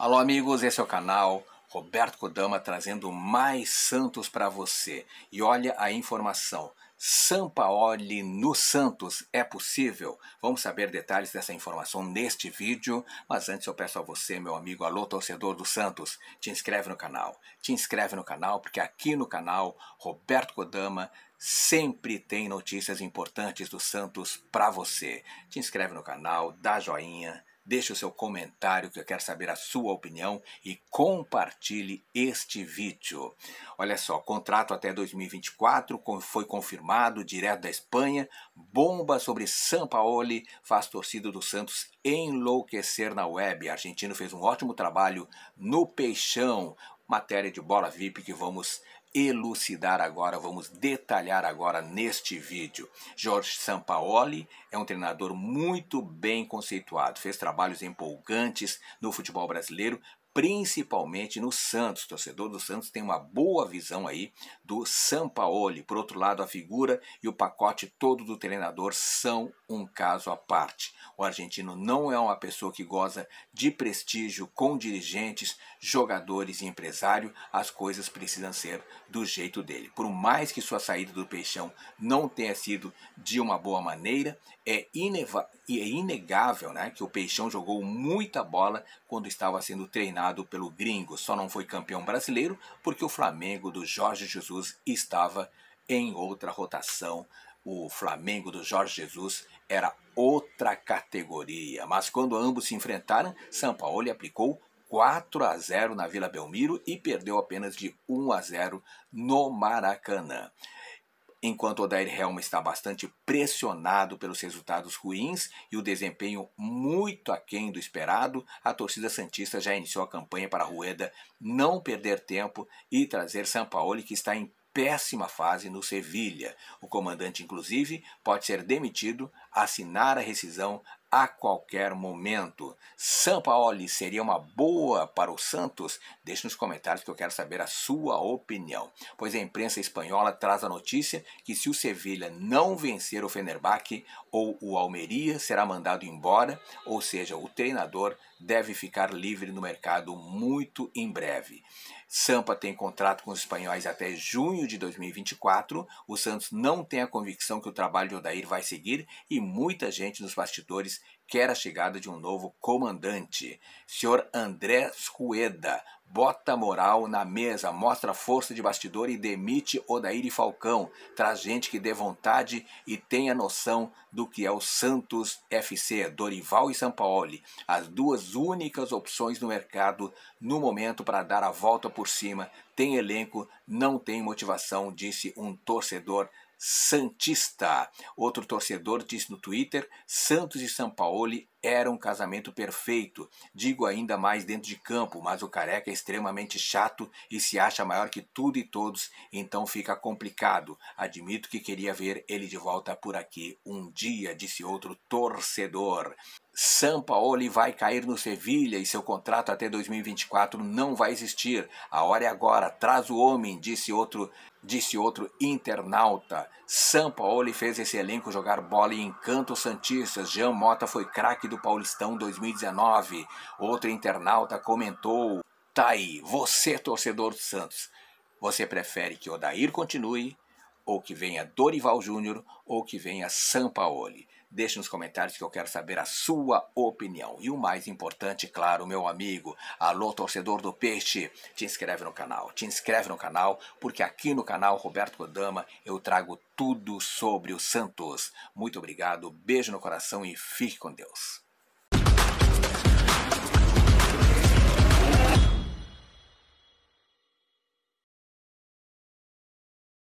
Alô, amigos, esse é o canal Roberto Kodama trazendo mais Santos para você. E olha a informação: Sampaoli no Santos é possível? Vamos saber detalhes dessa informação neste vídeo, mas antes eu peço a você, meu amigo, alô torcedor do Santos, te inscreve no canal. Te inscreve no canal porque aqui no canal Roberto Kodama sempre tem notícias importantes do Santos para você. Te inscreve no canal, dá joinha, Deixe o seu comentário que eu quero saber a sua opinião e compartilhe este vídeo. Olha só, contrato até 2024 foi confirmado direto da Espanha. Bomba sobre Sampaoli faz torcida do Santos enlouquecer na web. O argentino fez um ótimo trabalho no Peixão matéria de bola VIP que vamos elucidar agora, vamos detalhar agora neste vídeo. Jorge Sampaoli é um treinador muito bem conceituado, fez trabalhos empolgantes no futebol brasileiro, principalmente no Santos. O torcedor do Santos tem uma boa visão aí do Sampaoli. Por outro lado, a figura e o pacote todo do treinador são um caso à parte. O argentino não é uma pessoa que goza de prestígio com dirigentes, jogadores e empresário. As coisas precisam ser do jeito dele. Por mais que sua saída do Peixão não tenha sido de uma boa maneira, é, é inegável né, que o Peixão jogou muita bola quando estava sendo treinado pelo gringo. Só não foi campeão brasileiro porque o Flamengo do Jorge Jesus estava em outra rotação. O Flamengo do Jorge Jesus era outra categoria, mas quando ambos se enfrentaram, Sampaoli aplicou 4 a 0 na Vila Belmiro e perdeu apenas de 1 a 0 no Maracanã. Enquanto Odair Helma está bastante pressionado pelos resultados ruins e o desempenho muito aquém do esperado, a torcida Santista já iniciou a campanha para a Rueda não perder tempo e trazer Sampaoli, que está em péssima fase no Sevilha. O comandante, inclusive, pode ser demitido assinar a rescisão a qualquer momento. Sampaoli seria uma boa para o Santos? Deixe nos comentários que eu quero saber a sua opinião. Pois a imprensa espanhola traz a notícia que se o Sevilha não vencer o Fenerbahçe ou o Almeria será mandado embora, ou seja, o treinador deve ficar livre no mercado muito em breve. Sampa tem contrato com os espanhóis até junho de 2024. O Santos não tem a convicção que o trabalho de Odair vai seguir e muita gente nos bastidores quer a chegada de um novo comandante. Senhor André Sueda, bota moral na mesa, mostra força de bastidor e demite Odair e Falcão. Traz gente que dê vontade e tenha noção do que é o Santos FC, Dorival e Sampaoli, as duas únicas opções no mercado no momento para dar a volta por cima. Tem elenco, não tem motivação, disse um torcedor Santista. Outro torcedor disse no Twitter: Santos e São Paulo era um casamento perfeito, digo ainda mais dentro de campo, mas o careca é extremamente chato e se acha maior que tudo e todos, então fica complicado. Admito que queria ver ele de volta por aqui um dia, disse outro torcedor. Sampaoli vai cair no Sevilha e seu contrato até 2024 não vai existir. A hora é agora, traz o homem, disse outro, disse outro internauta. Sampaoli fez esse elenco jogar bola e encanto Santistas. Jean Mota foi craque aqui do Paulistão 2019. Outro internauta comentou: tá aí, você, torcedor do Santos, você prefere que o Odair continue, ou que venha Dorival Júnior, ou que venha Sampaoli? Deixe nos comentários que eu quero saber a sua opinião. E o mais importante, claro, meu amigo, alô torcedor do Peixe, te inscreve no canal, te inscreve no canal, porque aqui no canal Roberto Kodama eu trago tudo sobre o Santos. Muito obrigado, beijo no coração e fique com Deus.